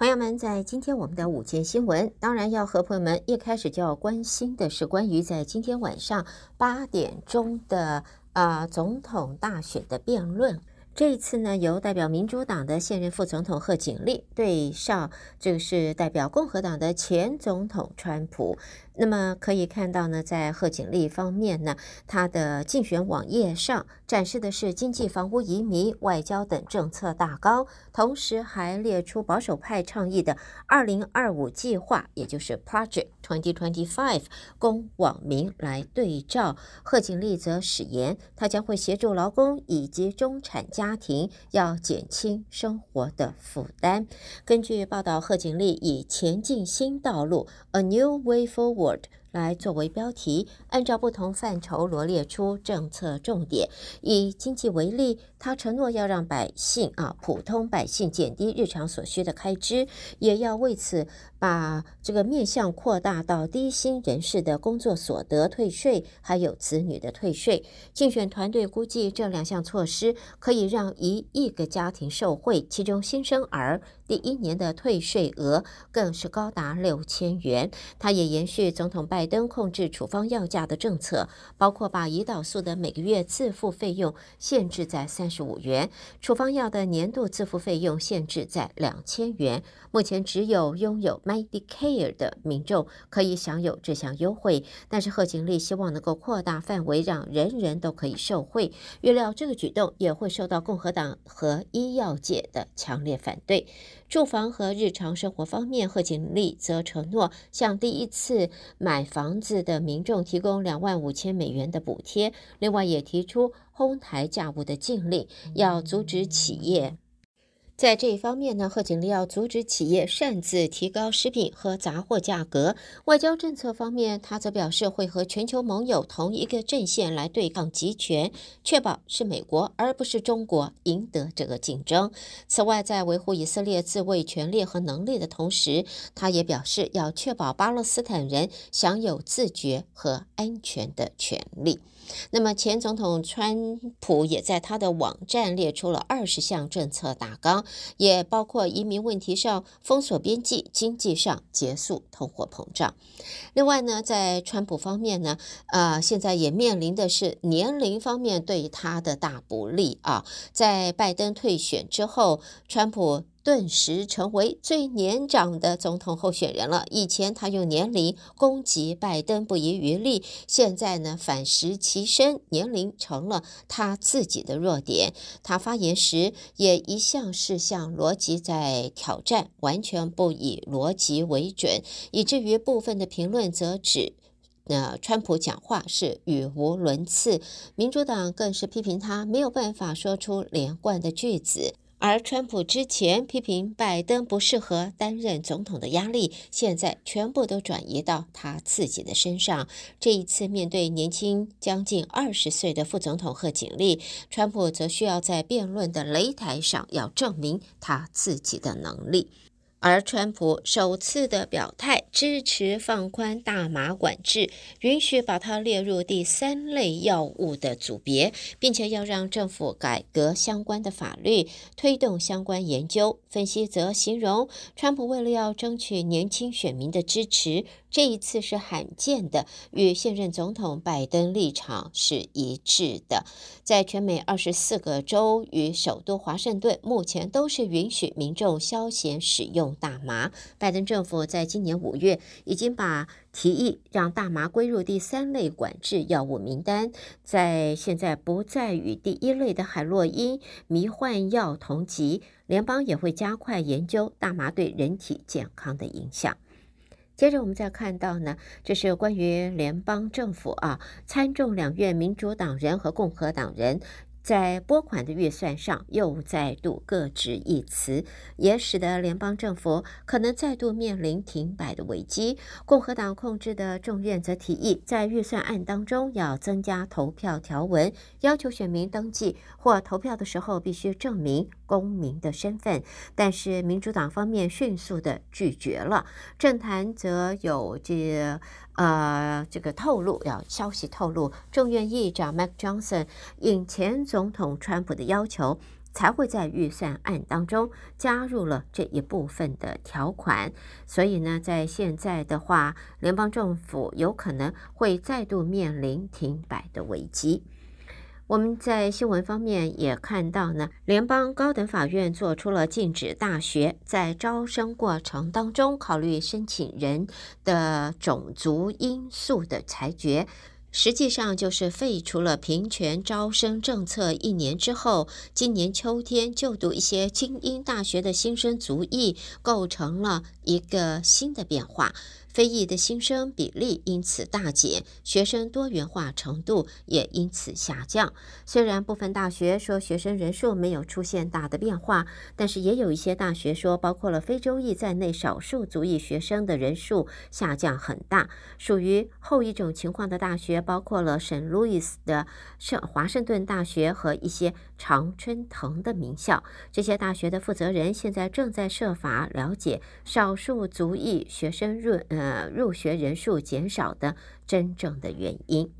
朋友们，在今天我们的午间新闻，当然要和朋友们一开始就要关心的是关于在今天晚上八点钟的啊总统大选的辩论。这一次呢，由代表民主党的现任副总统贺锦丽对上，个是代表共和党的前总统川普。那么可以看到呢，在贺锦丽方面呢，她的竞选网页上展示的是经济、房屋、移民、外交等政策大纲，同时还列出保守派倡议的二零二五计划，也就是 Project Twenty Twenty Five，供网民来对照。贺锦丽则誓言，她将会协助劳工以及中产家庭，要减轻生活的负担。根据报道，贺锦丽以前进新道路，A New Way Forward。Lord 来作为标题，按照不同范畴罗列出政策重点。以经济为例，他承诺要让百姓啊普通百姓减低日常所需的开支，也要为此把这个面向扩大到低薪人士的工作所得退税，还有子女的退税。竞选团队估计，这两项措施可以让一亿个家庭受惠，其中新生儿第一年的退税额更是高达六千元。他也延续总统拜。拜登控制处方药价的政策包括把胰岛素的每个月自付费用限制在三十五元，处方药的年度自付费用限制在两千元。目前只有拥有 m e d i c a r e 的民众可以享有这项优惠，但是贺锦丽希望能够扩大范围，让人人都可以受惠。预料这个举动也会受到共和党和医药界的强烈反对。住房和日常生活方面，贺锦丽则承诺向第一次买房子的民众提供两万五千美元的补贴，另外也提出哄抬价物的禁令，要阻止企业。在这一方面呢，贺锦丽要阻止企业擅自提高食品和杂货价格。外交政策方面，他则表示会和全球盟友同一个阵线来对抗集权，确保是美国而不是中国赢得这个竞争。此外，在维护以色列自卫权利和能力的同时，他也表示要确保巴勒斯坦人享有自觉和安全的权利。那么，前总统川普也在他的网站列出了二十项政策大纲。也包括移民问题上封锁边际、经济上结束通货膨胀。另外呢，在川普方面呢，呃，现在也面临的是年龄方面对他的大不利啊。在拜登退选之后，川普。顿时成为最年长的总统候选人了。以前他用年龄攻击拜登，不遗余力。现在呢，反食其身，年龄成了他自己的弱点。他发言时也一向是向逻辑在挑战，完全不以逻辑为准。以至于部分的评论则指，呃，川普讲话是语无伦次。民主党更是批评他没有办法说出连贯的句子。而川普之前批评拜登不适合担任总统的压力，现在全部都转移到他自己的身上。这一次面对年轻将近二十岁的副总统贺锦丽，川普则需要在辩论的擂台上要证明他自己的能力。而川普首次的表态支持放宽大麻管制，允许把它列入第三类药物的组别，并且要让政府改革相关的法律，推动相关研究。分析则形容，川普为了要争取年轻选民的支持。这一次是罕见的，与现任总统拜登立场是一致的。在全美二十四个州与首都华盛顿，目前都是允许民众消遣使用大麻。拜登政府在今年五月已经把提议让大麻归入第三类管制药物名单，在现在不再与第一类的海洛因、迷幻药同级。联邦也会加快研究大麻对人体健康的影响。接着我们再看到呢，这是关于联邦政府啊，参众两院民主党人和共和党人。在拨款的预算上又再度各执一词，也使得联邦政府可能再度面临停摆的危机。共和党控制的众院则提议在预算案当中要增加投票条文，要求选民登记或投票的时候必须证明公民的身份。但是民主党方面迅速的拒绝了。政坛则有这呃这个透露，要消息透露，众院议长麦 a c j o h n s o n 引前。总统川普的要求，才会在预算案当中加入了这一部分的条款。所以呢，在现在的话，联邦政府有可能会再度面临停摆的危机。我们在新闻方面也看到呢，联邦高等法院做出了禁止大学在招生过程当中考虑申请人的种族因素的裁决。实际上就是废除了平权招生政策一年之后，今年秋天就读一些精英大学的新生族裔构成了一个新的变化。非裔的新生比例因此大减，学生多元化程度也因此下降。虽然部分大学说学生人数没有出现大的变化，但是也有一些大学说，包括了非洲裔在内少数族裔学生的人数下降很大。属于后一种情况的大学包括了圣路易斯的圣华盛顿大学和一些常春藤的名校。这些大学的负责人现在正在设法了解少数族裔学生入呃，入学人数减少的真正的原因。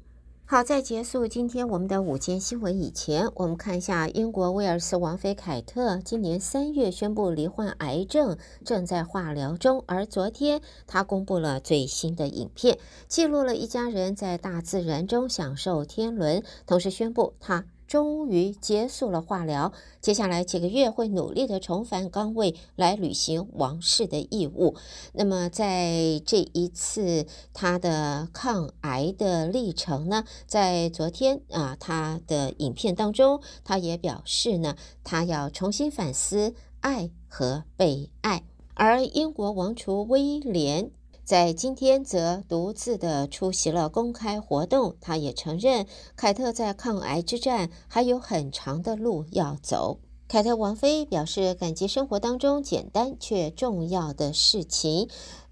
好，在结束今天我们的午间新闻以前，我们看一下英国威尔斯王妃凯特，今年三月宣布罹患癌症，正在化疗中。而昨天，她公布了最新的影片，记录了一家人在大自然中享受天伦，同时宣布她。终于结束了化疗，接下来几个月会努力的重返岗位来履行王室的义务。那么在这一次他的抗癌的历程呢，在昨天啊他的影片当中，他也表示呢，他要重新反思爱和被爱。而英国王储威廉。在今天则独自的出席了公开活动。他也承认，凯特在抗癌之战还有很长的路要走。凯特王妃表示感激生活当中简单却重要的事情。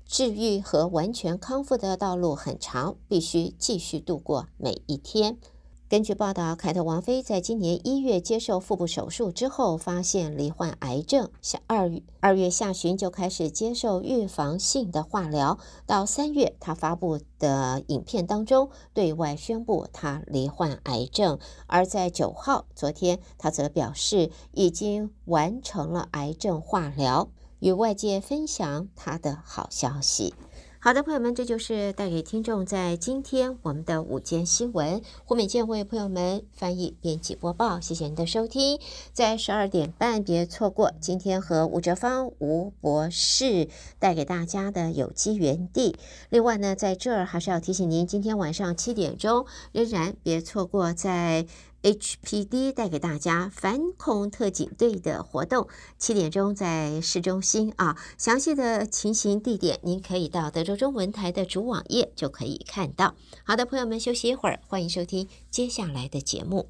治愈和完全康复的道路很长，必须继续度过每一天。根据报道，凯特王妃在今年一月接受腹部手术之后，发现罹患癌症。下二二月下旬就开始接受预防性的化疗。到三月，她发布的影片当中对外宣布她罹患癌症。而在九号，昨天她则表示已经完成了癌症化疗，与外界分享她的好消息。好的，朋友们，这就是带给听众在今天我们的午间新闻。胡美健为朋友们翻译、编辑、播报，谢谢您的收听。在十二点半，别错过今天和吴哲芳吴博士带给大家的有机园地。另外呢，在这儿还是要提醒您，今天晚上七点钟，仍然别错过在。H.P.D. 带给大家反恐特警队的活动，七点钟在市中心啊。详细的情形地点，您可以到德州中文台的主网页就可以看到。好的，朋友们，休息一会儿，欢迎收听接下来的节目。